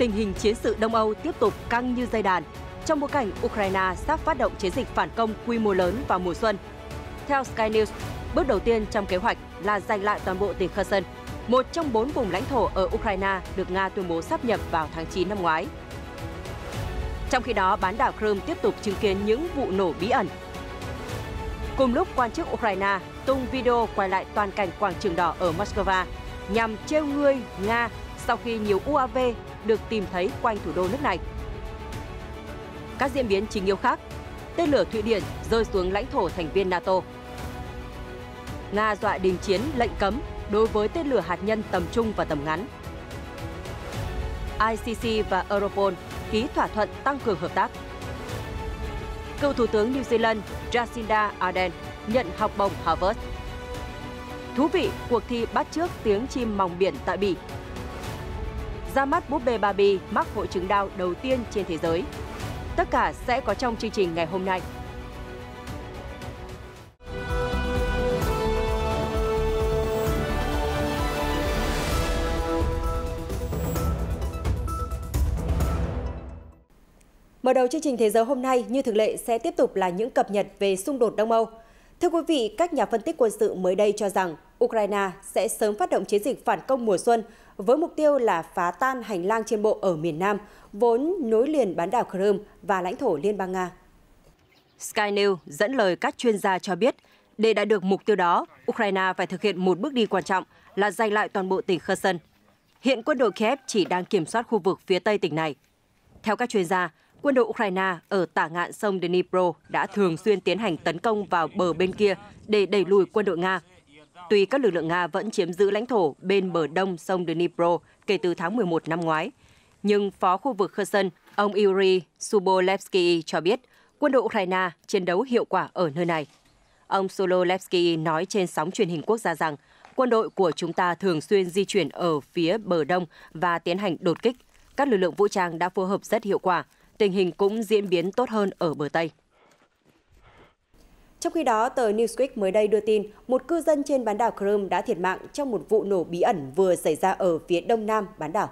tình hình chiến sự Đông Âu tiếp tục căng như dây đàn trong bối cảnh Ukraine sắp phát động chiến dịch phản công quy mô lớn vào mùa xuân. Theo Sky News, bước đầu tiên trong kế hoạch là giành lại toàn bộ tỉnh Kherson, một trong bốn vùng lãnh thổ ở Ukraine được Nga tuyên bố sắp nhập vào tháng 9 năm ngoái. Trong khi đó, bán đảo Crimea tiếp tục chứng kiến những vụ nổ bí ẩn. Cùng lúc, quan chức Ukraine tung video quay lại toàn cảnh quảng trường đỏ ở Moscow nhằm trêu ngươi Nga sau khi nhiều UAV được tìm thấy quanh thủ đô nước này. Các diễn biến chính yếu khác, tên lửa Thụy Điển rơi xuống lãnh thổ thành viên NATO. Nga dọa đình chiến lệnh cấm đối với tên lửa hạt nhân tầm trung và tầm ngắn. ICC và Europol ký thỏa thuận tăng cường hợp tác. Cựu Thủ tướng New Zealand Jacinda Ardern nhận học bổng Harvard. Thú vị, cuộc thi bắt chước tiếng chim mòng biển tại Bỉ ra mắt búp bê Barbie mắc hội chứng đau đầu tiên trên thế giới. Tất cả sẽ có trong chương trình ngày hôm nay. Mở đầu chương trình Thế giới hôm nay như thường lệ sẽ tiếp tục là những cập nhật về xung đột Đông Âu. Thưa quý vị, các nhà phân tích quân sự mới đây cho rằng Ukraine sẽ sớm phát động chiến dịch phản công mùa xuân với mục tiêu là phá tan hành lang trên bộ ở miền Nam, vốn nối liền bán đảo Crimea và lãnh thổ Liên bang Nga. Sky News dẫn lời các chuyên gia cho biết, để đạt được mục tiêu đó, Ukraine phải thực hiện một bước đi quan trọng là giành lại toàn bộ tỉnh Kherson. Hiện quân đội Kiev chỉ đang kiểm soát khu vực phía tây tỉnh này. Theo các chuyên gia, quân đội Ukraine ở tả ngạn sông Dnipro đã thường xuyên tiến hành tấn công vào bờ bên kia để đẩy lùi quân đội Nga Tuy các lực lượng Nga vẫn chiếm giữ lãnh thổ bên bờ đông sông Dnipro kể từ tháng 11 năm ngoái, nhưng phó khu vực Kherson, ông Yuri Subolevsky cho biết quân đội Ukraine chiến đấu hiệu quả ở nơi này. Ông Sololevsky nói trên sóng truyền hình quốc gia rằng quân đội của chúng ta thường xuyên di chuyển ở phía bờ đông và tiến hành đột kích. Các lực lượng vũ trang đã phối hợp rất hiệu quả, tình hình cũng diễn biến tốt hơn ở bờ Tây. Trong khi đó, tờ Newsweek mới đây đưa tin một cư dân trên bán đảo Crimea đã thiệt mạng trong một vụ nổ bí ẩn vừa xảy ra ở phía đông nam bán đảo.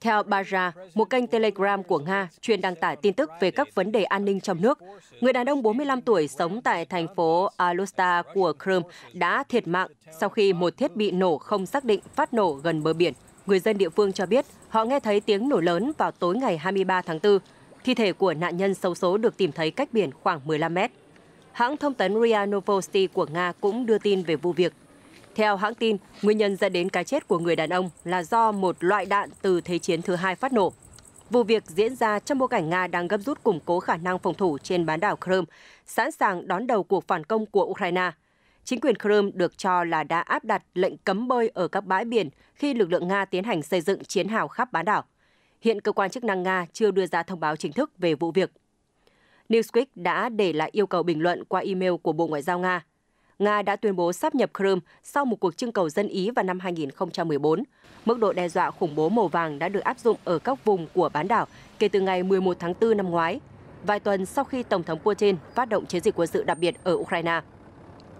Theo Baja, một kênh Telegram của Nga chuyên đăng tải tin tức về các vấn đề an ninh trong nước, người đàn ông 45 tuổi sống tại thành phố Alusta của Crimea đã thiệt mạng sau khi một thiết bị nổ không xác định phát nổ gần bờ biển. Người dân địa phương cho biết họ nghe thấy tiếng nổ lớn vào tối ngày 23 tháng 4. Thi thể của nạn nhân xấu số được tìm thấy cách biển khoảng 15 mét hãng thông tấn RIA Novosti của Nga cũng đưa tin về vụ việc. Theo hãng tin, nguyên nhân dẫn đến cái chết của người đàn ông là do một loại đạn từ Thế chiến thứ hai phát nổ. Vụ việc diễn ra trong bối cảnh Nga đang gấp rút củng cố khả năng phòng thủ trên bán đảo Crimea, sẵn sàng đón đầu cuộc phản công của Ukraine. Chính quyền Crimea được cho là đã áp đặt lệnh cấm bơi ở các bãi biển khi lực lượng Nga tiến hành xây dựng chiến hào khắp bán đảo. Hiện cơ quan chức năng Nga chưa đưa ra thông báo chính thức về vụ việc. Newsweek đã để lại yêu cầu bình luận qua email của Bộ Ngoại giao Nga. Nga đã tuyên bố sắp nhập Crimea sau một cuộc trưng cầu dân Ý vào năm 2014. Mức độ đe dọa khủng bố màu vàng đã được áp dụng ở các vùng của bán đảo kể từ ngày 11 tháng 4 năm ngoái, vài tuần sau khi Tổng thống Putin phát động chiến dịch quân sự đặc biệt ở Ukraine.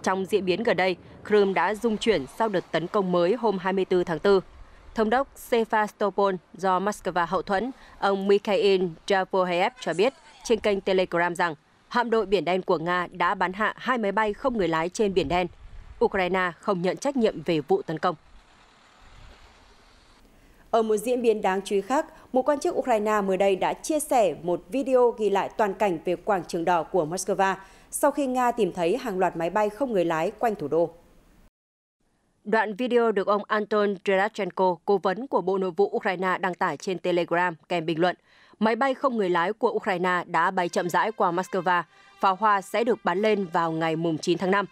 Trong diễn biến gần đây, Crimea đã dung chuyển sau đợt tấn công mới hôm 24 tháng 4. Thống đốc Sevastopol do Moscow hậu thuẫn, ông Mikhail Japohev cho biết – trên kênh Telegram rằng hạm đội Biển Đen của Nga đã bắn hạ hai máy bay không người lái trên Biển Đen. Ukraine không nhận trách nhiệm về vụ tấn công. Ở một diễn biến đáng chú ý khác, một quan chức Ukraine mới đây đã chia sẻ một video ghi lại toàn cảnh về quảng trường đỏ của Moscow sau khi Nga tìm thấy hàng loạt máy bay không người lái quanh thủ đô. Đoạn video được ông Anton Gerachenko, cố vấn của Bộ Nội vụ Ukraine đăng tải trên Telegram kèm bình luận – máy bay không người lái của Ukraine đã bay chậm rãi qua Moscow. Pháo hoa sẽ được bắn lên vào ngày 9 tháng 5.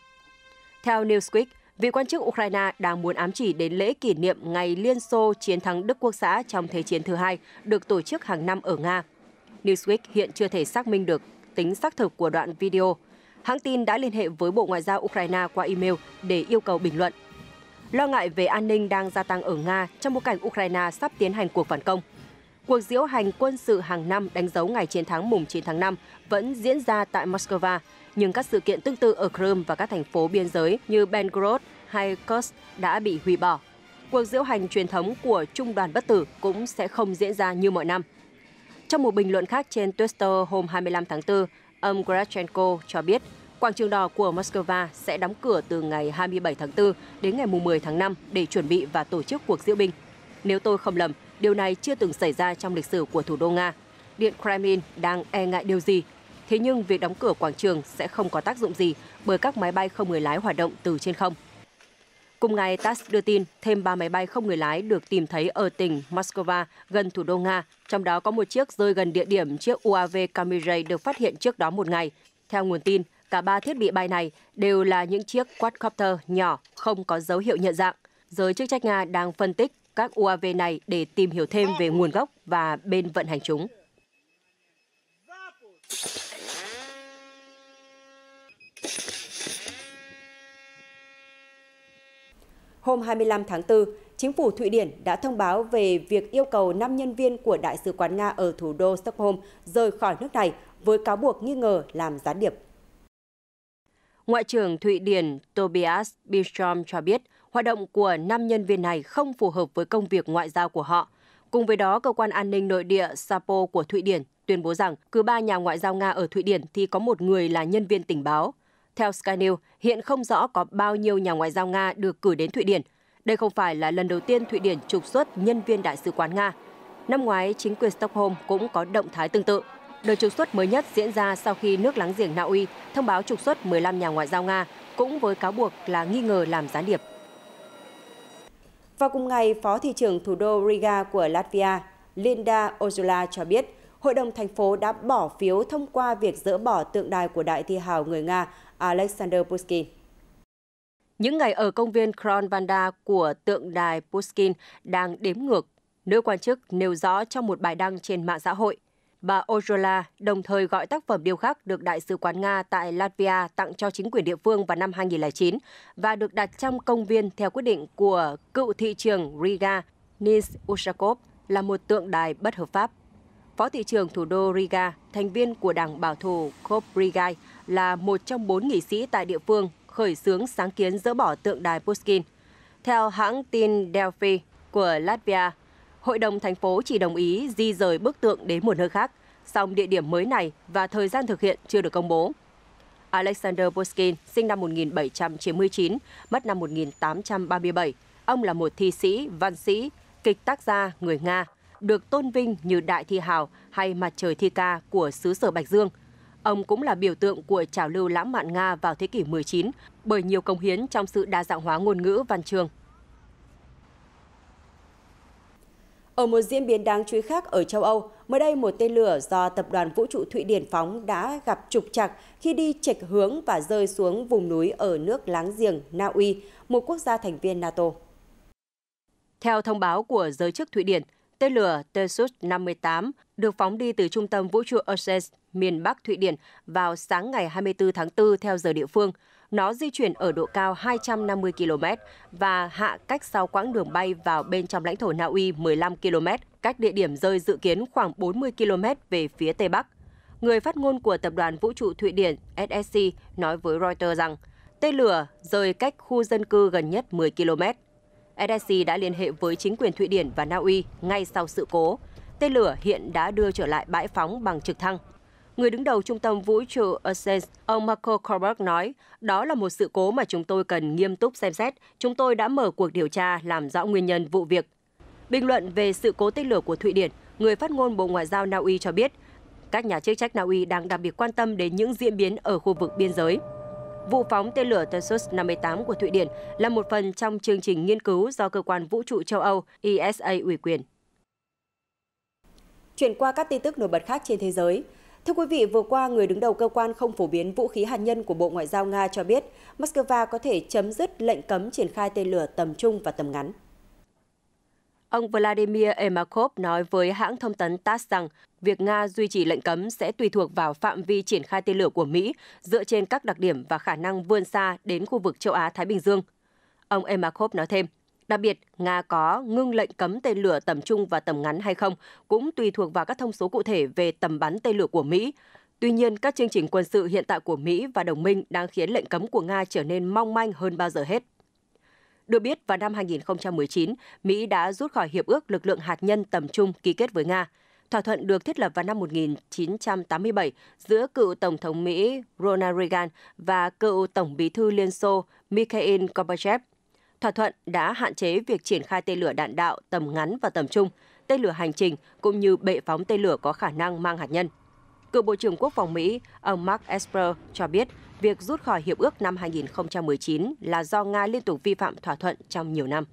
Theo Newsweek, vị quan chức Ukraine đang muốn ám chỉ đến lễ kỷ niệm ngày Liên Xô chiến thắng Đức Quốc xã trong Thế chiến thứ hai được tổ chức hàng năm ở Nga. Newsweek hiện chưa thể xác minh được tính xác thực của đoạn video. Hãng tin đã liên hệ với Bộ Ngoại giao Ukraine qua email để yêu cầu bình luận. Lo ngại về an ninh đang gia tăng ở Nga trong bối cảnh Ukraine sắp tiến hành cuộc phản công – Cuộc diễu hành quân sự hàng năm đánh dấu ngày chiến thắng mùng 9 tháng 5 vẫn diễn ra tại Moscow, nhưng các sự kiện tương tự ở Crimea và các thành phố biên giới như Belgorod hay Kursk đã bị hủy bỏ. Cuộc diễu hành truyền thống của Trung đoàn Bất Tử cũng sẽ không diễn ra như mọi năm. Trong một bình luận khác trên Twitter hôm 25 tháng 4, ông Grachenko cho biết quảng trường đỏ của Moscow sẽ đóng cửa từ ngày 27 tháng 4 đến ngày 10 tháng 5 để chuẩn bị và tổ chức cuộc diễu binh. Nếu tôi không lầm, Điều này chưa từng xảy ra trong lịch sử của thủ đô Nga. Điện Kremlin đang e ngại điều gì? Thế nhưng việc đóng cửa quảng trường sẽ không có tác dụng gì bởi các máy bay không người lái hoạt động từ trên không. Cùng ngày, TASS đưa tin thêm 3 máy bay không người lái được tìm thấy ở tỉnh Moscow gần thủ đô Nga, trong đó có một chiếc rơi gần địa điểm chiếc UAV Kamirai được phát hiện trước đó một ngày. Theo nguồn tin, cả ba thiết bị bay này đều là những chiếc quadcopter nhỏ không có dấu hiệu nhận dạng. Giới chức trách Nga đang phân tích các UAV này để tìm hiểu thêm về nguồn gốc và bên vận hành chúng. Hôm 25 tháng 4, chính phủ Thụy Điển đã thông báo về việc yêu cầu 5 nhân viên của Đại sứ quán Nga ở thủ đô Stockholm rời khỏi nước này với cáo buộc nghi ngờ làm gián điệp. Ngoại trưởng Thụy Điển Tobias Billström cho biết – hoạt động của 5 nhân viên này không phù hợp với công việc ngoại giao của họ. Cùng với đó, cơ quan an ninh nội địa SAPO của Thụy Điển tuyên bố rằng cứ ba nhà ngoại giao Nga ở Thụy Điển thì có một người là nhân viên tình báo. Theo Sky News, hiện không rõ có bao nhiêu nhà ngoại giao Nga được cử đến Thụy Điển. Đây không phải là lần đầu tiên Thụy Điển trục xuất nhân viên đại sứ quán Nga. Năm ngoái, chính quyền Stockholm cũng có động thái tương tự. Đợt trục xuất mới nhất diễn ra sau khi nước láng giềng Na Uy thông báo trục xuất 15 nhà ngoại giao Nga, cũng với cáo buộc là nghi ngờ làm gián điệp vào cùng ngày, Phó Thị trưởng thủ đô Riga của Latvia, Linda Ozula cho biết, Hội đồng thành phố đã bỏ phiếu thông qua việc dỡ bỏ tượng đài của đại thi hào người Nga Alexander Pushkin. Những ngày ở công viên Kronvanda của tượng đài Pushkin đang đếm ngược. Nữ quan chức nêu rõ trong một bài đăng trên mạng xã hội, bà Ojola đồng thời gọi tác phẩm điêu khắc được Đại sứ quán Nga tại Latvia tặng cho chính quyền địa phương vào năm 2009 và được đặt trong công viên theo quyết định của cựu thị trường Riga Nils Ushakov là một tượng đài bất hợp pháp. Phó thị trưởng thủ đô Riga, thành viên của đảng bảo thủ Koprigai, là một trong bốn nghị sĩ tại địa phương khởi xướng sáng kiến dỡ bỏ tượng đài Pushkin. Theo hãng tin Delphi của Latvia, Hội đồng thành phố chỉ đồng ý di rời bức tượng đến một nơi khác song địa điểm mới này và thời gian thực hiện chưa được công bố. Alexander Pushkin, sinh năm 1799, mất năm 1837. Ông là một thi sĩ, văn sĩ, kịch tác gia người Nga, được tôn vinh như Đại Thi Hào hay Mặt Trời Thi Ca của xứ sở Bạch Dương. Ông cũng là biểu tượng của trào lưu lãng mạn Nga vào thế kỷ 19 bởi nhiều công hiến trong sự đa dạng hóa ngôn ngữ văn trường. Ở một diễn biến đáng chú ý khác ở châu Âu, mới đây một tên lửa do tập đoàn vũ trụ Thụy Điển phóng đã gặp trục trặc khi đi chệch hướng và rơi xuống vùng núi ở nước láng giềng Na Uy, một quốc gia thành viên NATO. Theo thông báo của giới chức Thụy Điển, tên lửa Tesut 58 được phóng đi từ trung tâm vũ trụ Osses, miền Bắc Thụy Điển vào sáng ngày 24 tháng 4 theo giờ địa phương – nó di chuyển ở độ cao 250 km và hạ cách sau quãng đường bay vào bên trong lãnh thổ Na Uy 15 km, cách địa điểm rơi dự kiến khoảng 40 km về phía Tây Bắc. Người phát ngôn của Tập đoàn Vũ trụ Thụy Điển SSC nói với Reuters rằng tên lửa rời cách khu dân cư gần nhất 10 km. SSC đã liên hệ với chính quyền Thụy Điển và Na Uy ngay sau sự cố. Tên lửa hiện đã đưa trở lại bãi phóng bằng trực thăng người đứng đầu trung tâm vũ trụ Ascens, ông Marco Korberg nói, đó là một sự cố mà chúng tôi cần nghiêm túc xem xét. Chúng tôi đã mở cuộc điều tra làm rõ nguyên nhân vụ việc. Bình luận về sự cố tên lửa của Thụy Điển, người phát ngôn Bộ Ngoại giao Na Uy cho biết, các nhà chức trách Na Uy đang đặc biệt quan tâm đến những diễn biến ở khu vực biên giới. Vụ phóng tên lửa Tessus 58 của Thụy Điển là một phần trong chương trình nghiên cứu do cơ quan vũ trụ châu Âu ESA ủy quyền. Chuyển qua các tin tức nổi bật khác trên thế giới, Thưa quý vị, vừa qua, người đứng đầu cơ quan không phổ biến vũ khí hạt nhân của Bộ Ngoại giao Nga cho biết Moscow có thể chấm dứt lệnh cấm triển khai tên lửa tầm trung và tầm ngắn. Ông Vladimir Emakov nói với hãng thông tấn TASS rằng việc Nga duy trì lệnh cấm sẽ tùy thuộc vào phạm vi triển khai tên lửa của Mỹ dựa trên các đặc điểm và khả năng vươn xa đến khu vực châu Á-Thái Bình Dương. Ông Emakov nói thêm, Đặc biệt, Nga có ngưng lệnh cấm tên lửa tầm trung và tầm ngắn hay không cũng tùy thuộc vào các thông số cụ thể về tầm bắn tên lửa của Mỹ. Tuy nhiên, các chương trình quân sự hiện tại của Mỹ và đồng minh đang khiến lệnh cấm của Nga trở nên mong manh hơn bao giờ hết. Được biết, vào năm 2019, Mỹ đã rút khỏi Hiệp ước Lực lượng Hạt nhân tầm trung ký kết với Nga. Thỏa thuận được thiết lập vào năm 1987 giữa cựu Tổng thống Mỹ Ronald Reagan và cựu Tổng bí thư Liên Xô Mikhail Gorbachev – Thỏa thuận đã hạn chế việc triển khai tên lửa đạn đạo tầm ngắn và tầm trung, tên lửa hành trình cũng như bệ phóng tên lửa có khả năng mang hạt nhân. Cựu Bộ trưởng Quốc phòng Mỹ, ông Mark Esper cho biết việc rút khỏi Hiệp ước năm 2019 là do Nga liên tục vi phạm thỏa thuận trong nhiều năm.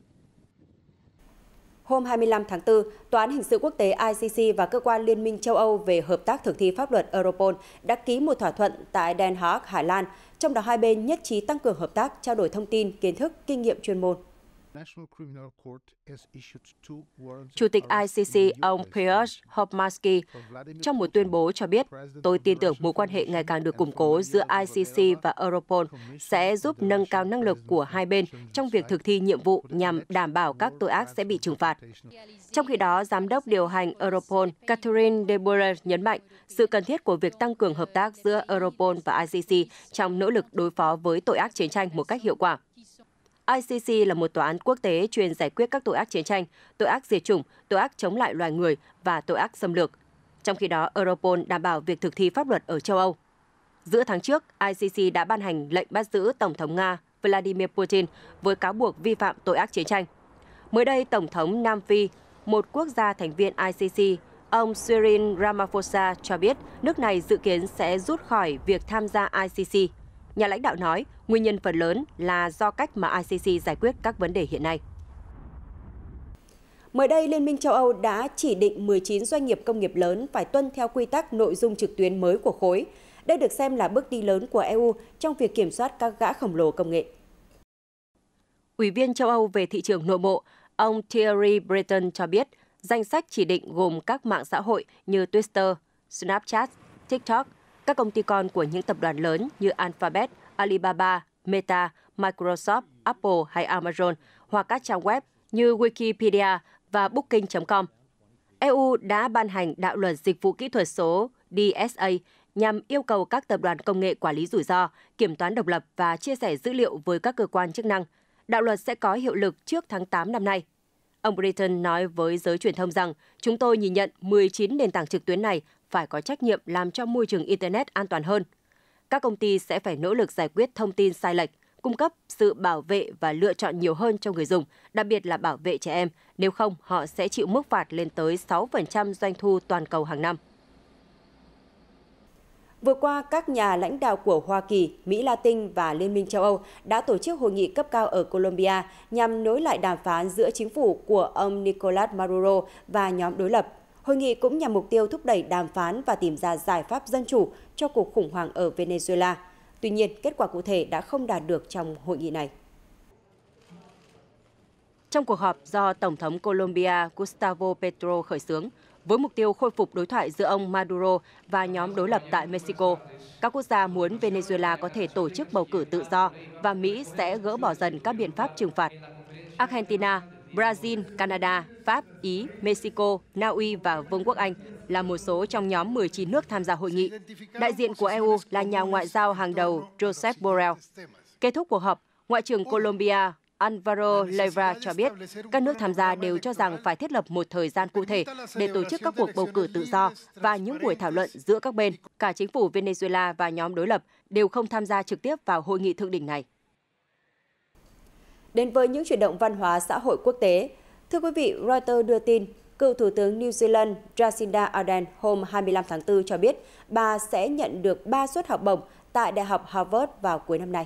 Hôm 25 tháng 4, Tòa án Hình sự Quốc tế ICC và Cơ quan Liên minh châu Âu về Hợp tác Thực thi Pháp luật Europol đã ký một thỏa thuận tại Den Haag, Hà Lan, trong đó hai bên nhất trí tăng cường hợp tác, trao đổi thông tin, kiến thức, kinh nghiệm chuyên môn. Chủ tịch ICC ông Piotr Hopmansky trong một tuyên bố cho biết, tôi tin tưởng mối quan hệ ngày càng được củng cố giữa ICC và Europol sẽ giúp nâng cao năng lực của hai bên trong việc thực thi nhiệm vụ nhằm đảm bảo các tội ác sẽ bị trừng phạt. Trong khi đó, Giám đốc điều hành Europol Catherine de Boer nhấn mạnh sự cần thiết của việc tăng cường hợp tác giữa Europol và ICC trong nỗ lực đối phó với tội ác chiến tranh một cách hiệu quả. ICC là một tòa án quốc tế chuyên giải quyết các tội ác chiến tranh, tội ác diệt chủng, tội ác chống lại loài người và tội ác xâm lược. Trong khi đó, Europol đảm bảo việc thực thi pháp luật ở châu Âu. Giữa tháng trước, ICC đã ban hành lệnh bắt giữ Tổng thống Nga Vladimir Putin với cáo buộc vi phạm tội ác chiến tranh. Mới đây, Tổng thống Nam Phi, một quốc gia thành viên ICC, ông Cyril Ramaphosa cho biết nước này dự kiến sẽ rút khỏi việc tham gia ICC nhà lãnh đạo nói nguyên nhân phần lớn là do cách mà ICC giải quyết các vấn đề hiện nay. Mới đây, Liên minh châu Âu đã chỉ định 19 doanh nghiệp công nghiệp lớn phải tuân theo quy tắc nội dung trực tuyến mới của khối. Đây được xem là bước đi lớn của EU trong việc kiểm soát các gã khổng lồ công nghệ. Ủy viên châu Âu về thị trường nội bộ, ông Thierry Breton cho biết, danh sách chỉ định gồm các mạng xã hội như Twitter, Snapchat, TikTok – các công ty con của những tập đoàn lớn như Alphabet, Alibaba, Meta, Microsoft, Apple hay Amazon hoặc các trang web như Wikipedia và Booking.com. EU đã ban hành đạo luật dịch vụ kỹ thuật số DSA nhằm yêu cầu các tập đoàn công nghệ quản lý rủi ro, kiểm toán độc lập và chia sẻ dữ liệu với các cơ quan chức năng. Đạo luật sẽ có hiệu lực trước tháng 8 năm nay. Ông Britain nói với giới truyền thông rằng chúng tôi nhìn nhận 19 nền tảng trực tuyến này phải có trách nhiệm làm cho môi trường Internet an toàn hơn. Các công ty sẽ phải nỗ lực giải quyết thông tin sai lệch, cung cấp sự bảo vệ và lựa chọn nhiều hơn cho người dùng, đặc biệt là bảo vệ trẻ em, nếu không họ sẽ chịu mức phạt lên tới 6% doanh thu toàn cầu hàng năm. Vừa qua, các nhà lãnh đạo của Hoa Kỳ, Mỹ Latin và Liên minh châu Âu đã tổ chức hội nghị cấp cao ở Colombia nhằm nối lại đàm phán giữa chính phủ của ông Nicolás Maduro và nhóm đối lập. Hội nghị cũng nhằm mục tiêu thúc đẩy đàm phán và tìm ra giải pháp dân chủ cho cuộc khủng hoảng ở Venezuela. Tuy nhiên, kết quả cụ thể đã không đạt được trong hội nghị này. Trong cuộc họp do Tổng thống Colombia Gustavo Petro khởi xướng, với mục tiêu khôi phục đối thoại giữa ông Maduro và nhóm đối lập tại Mexico. Các quốc gia muốn Venezuela có thể tổ chức bầu cử tự do và Mỹ sẽ gỡ bỏ dần các biện pháp trừng phạt. Argentina, Brazil, Canada, Pháp, Ý, Mexico, Na Uy và Vương quốc Anh là một số trong nhóm 19 nước tham gia hội nghị. Đại diện của EU là nhà ngoại giao hàng đầu Joseph Borrell. Kết thúc cuộc họp, Ngoại trưởng Colombia Alvaro Leyva cho biết các nước tham gia đều cho rằng phải thiết lập một thời gian cụ thể để tổ chức các cuộc bầu cử tự do và những buổi thảo luận giữa các bên. Cả chính phủ Venezuela và nhóm đối lập đều không tham gia trực tiếp vào hội nghị thượng đỉnh này. Đến với những chuyển động văn hóa xã hội quốc tế, thưa quý vị, Reuters đưa tin, cựu Thủ tướng New Zealand Jacinda Ardern hôm 25 tháng 4 cho biết bà sẽ nhận được 3 suất học bổng tại Đại học Harvard vào cuối năm nay.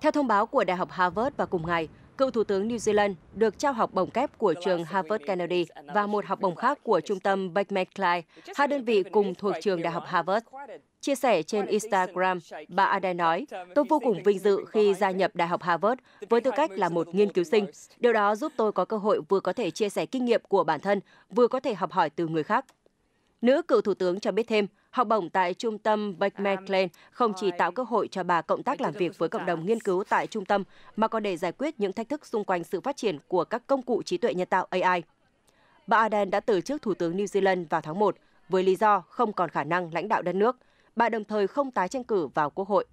Theo thông báo của Đại học Harvard vào cùng ngày, cựu Thủ tướng New Zealand được trao học bổng kép của trường Harvard Kennedy và một học bổng khác của trung tâm Beckman Clyde, hai đơn vị cùng thuộc trường Đại học Harvard. Chia sẻ trên Instagram, bà Aden nói, tôi vô cùng vinh dự khi gia nhập Đại học Harvard với tư cách là một nghiên cứu sinh. Điều đó giúp tôi có cơ hội vừa có thể chia sẻ kinh nghiệm của bản thân, vừa có thể học hỏi từ người khác. Nữ cựu thủ tướng cho biết thêm, học bổng tại trung tâm Beckman không chỉ tạo cơ hội cho bà cộng tác làm việc với cộng đồng nghiên cứu tại trung tâm, mà còn để giải quyết những thách thức xung quanh sự phát triển của các công cụ trí tuệ nhân tạo AI. Bà Aden đã từ chức Thủ tướng New Zealand vào tháng 1 với lý do không còn khả năng lãnh đạo đất nước – bà đồng thời không tái tranh cử vào Quốc hội.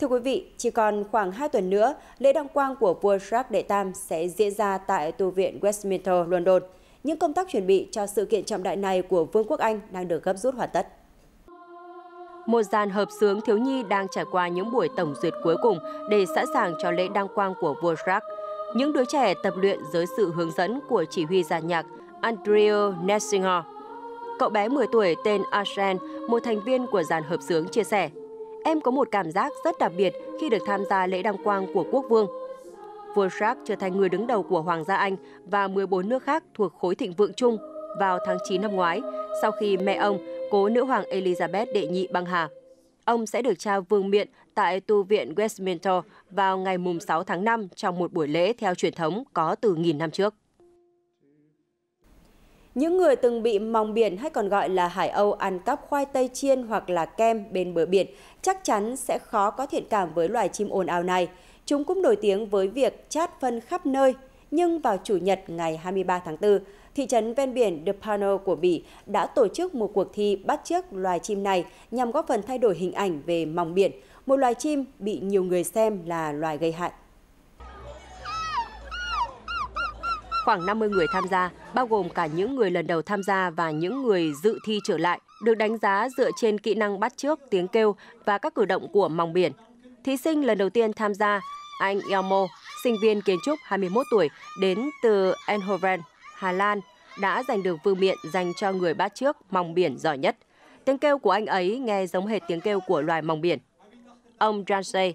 Thưa quý vị, chỉ còn khoảng 2 tuần nữa, lễ đăng quang của vua Charles đệ Tam sẽ diễn ra tại tu viện Westminster, London. Những công tác chuẩn bị cho sự kiện trọng đại này của Vương quốc Anh đang được gấp rút hoàn tất. Một dàn hợp sướng thiếu nhi đang trải qua những buổi tổng duyệt cuối cùng để sẵn sàng cho lễ đăng quang của vua Charles. Những đứa trẻ tập luyện dưới sự hướng dẫn của chỉ huy giàn nhạc Andrea Nessinger Cậu bé 10 tuổi tên Ashen, một thành viên của dàn hợp sướng chia sẻ, em có một cảm giác rất đặc biệt khi được tham gia lễ đăng quang của quốc vương. Vua Shark trở thành người đứng đầu của Hoàng gia Anh và 14 nước khác thuộc khối thịnh vượng chung vào tháng 9 năm ngoái, sau khi mẹ ông, cố nữ hoàng Elizabeth đệ nhị băng hà. Ông sẽ được trao vương miện tại tu viện Westminster vào ngày 6 tháng 5 trong một buổi lễ theo truyền thống có từ nghìn năm trước. Những người từng bị mòng biển hay còn gọi là hải âu ăn cắp khoai tây chiên hoặc là kem bên bờ biển chắc chắn sẽ khó có thiện cảm với loài chim ồn ào này. Chúng cũng nổi tiếng với việc chát phân khắp nơi. Nhưng vào Chủ nhật ngày 23 tháng 4, thị trấn ven biển De Pano của Bỉ đã tổ chức một cuộc thi bắt chước loài chim này nhằm góp phần thay đổi hình ảnh về mòng biển, một loài chim bị nhiều người xem là loài gây hại Khoảng 50 người tham gia, bao gồm cả những người lần đầu tham gia và những người dự thi trở lại, được đánh giá dựa trên kỹ năng bắt trước, tiếng kêu và các cử động của mòng biển. Thí sinh lần đầu tiên tham gia, anh Elmo, sinh viên kiến trúc 21 tuổi, đến từ Eindhoven, Hà Lan, đã giành được vương miện dành cho người bắt trước mòng biển giỏi nhất. Tiếng kêu của anh ấy nghe giống hệt tiếng kêu của loài mòng biển. Ông Jansey,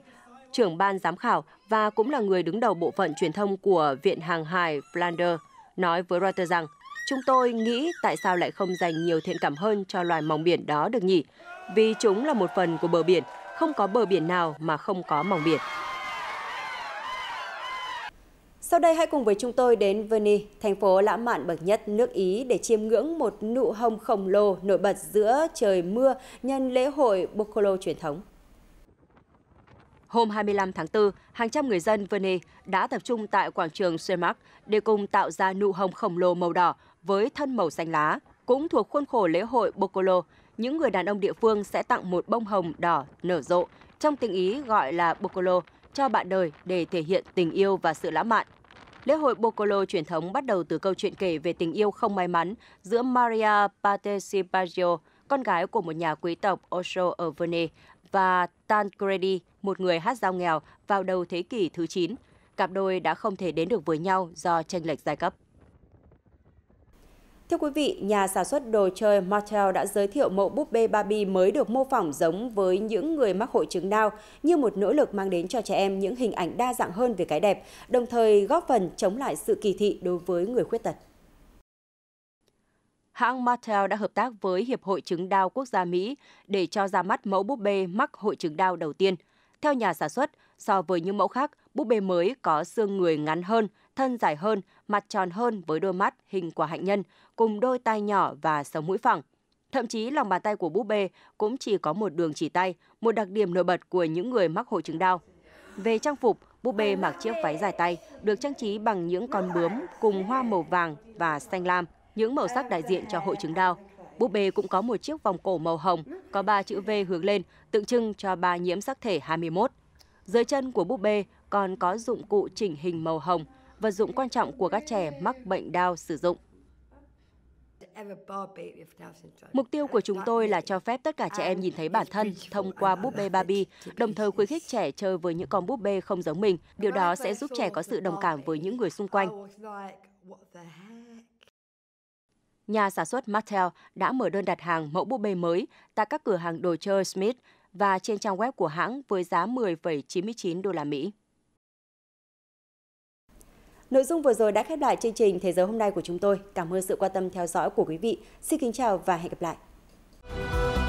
trưởng ban giám khảo và cũng là người đứng đầu bộ phận truyền thông của Viện Hàng hải Flanders nói với Reuters rằng Chúng tôi nghĩ tại sao lại không dành nhiều thiện cảm hơn cho loài mòng biển đó được nhỉ? Vì chúng là một phần của bờ biển, không có bờ biển nào mà không có mòng biển. Sau đây hãy cùng với chúng tôi đến Veni, thành phố lãng mạn bậc nhất nước Ý để chiêm ngưỡng một nụ hồng khổng lồ nổi bật giữa trời mưa nhân lễ hội Boccolo truyền thống. Hôm 25 tháng 4, hàng trăm người dân Vene đã tập trung tại quảng trường Semak để cùng tạo ra nụ hồng khổng lồ màu đỏ với thân màu xanh lá. Cũng thuộc khuôn khổ lễ hội Bokolo, những người đàn ông địa phương sẽ tặng một bông hồng đỏ nở rộ trong tình ý gọi là Bokolo cho bạn đời để thể hiện tình yêu và sự lãng mạn. Lễ hội Bokolo truyền thống bắt đầu từ câu chuyện kể về tình yêu không may mắn giữa Maria Patricia con gái của một nhà quý tộc Osho ở Vene và Tancredi, một người hát giao nghèo, vào đầu thế kỷ thứ 9. Cặp đôi đã không thể đến được với nhau do tranh lệch giai cấp. Thưa quý vị, nhà sản xuất đồ chơi Mattel đã giới thiệu mẫu búp bê Barbie mới được mô phỏng giống với những người mắc hội chứng đau như một nỗ lực mang đến cho trẻ em những hình ảnh đa dạng hơn về cái đẹp, đồng thời góp phần chống lại sự kỳ thị đối với người khuyết tật hãng Mattel đã hợp tác với Hiệp hội Trứng Đao Quốc gia Mỹ để cho ra mắt mẫu búp bê mắc hội chứng đau đầu tiên. Theo nhà sản xuất, so với những mẫu khác, búp bê mới có xương người ngắn hơn, thân dài hơn, mặt tròn hơn với đôi mắt hình quả hạnh nhân, cùng đôi tai nhỏ và sống mũi phẳng. Thậm chí lòng bàn tay của búp bê cũng chỉ có một đường chỉ tay, một đặc điểm nổi bật của những người mắc hội chứng đau. Về trang phục, búp bê mặc chiếc váy dài tay, được trang trí bằng những con bướm cùng hoa màu vàng và xanh lam những màu sắc đại diện cho hội chứng đau. Búp bê cũng có một chiếc vòng cổ màu hồng, có ba chữ V hướng lên, tượng trưng cho ba nhiễm sắc thể 21. Dưới chân của búp bê còn có dụng cụ chỉnh hình màu hồng, vật dụng quan trọng của các trẻ mắc bệnh đau sử dụng. Mục tiêu của chúng tôi là cho phép tất cả trẻ em nhìn thấy bản thân thông qua búp bê Barbie, đồng thời khuyến khích trẻ chơi với những con búp bê không giống mình. Điều đó sẽ giúp trẻ có sự đồng cảm với những người xung quanh nhà sản xuất Mattel đã mở đơn đặt hàng mẫu búp bê mới tại các cửa hàng đồ chơi Smith và trên trang web của hãng với giá 10,99 đô la Mỹ. Nội dung vừa rồi đã khép lại chương trình Thế giới hôm nay của chúng tôi. Cảm ơn sự quan tâm theo dõi của quý vị. Xin kính chào và hẹn gặp lại.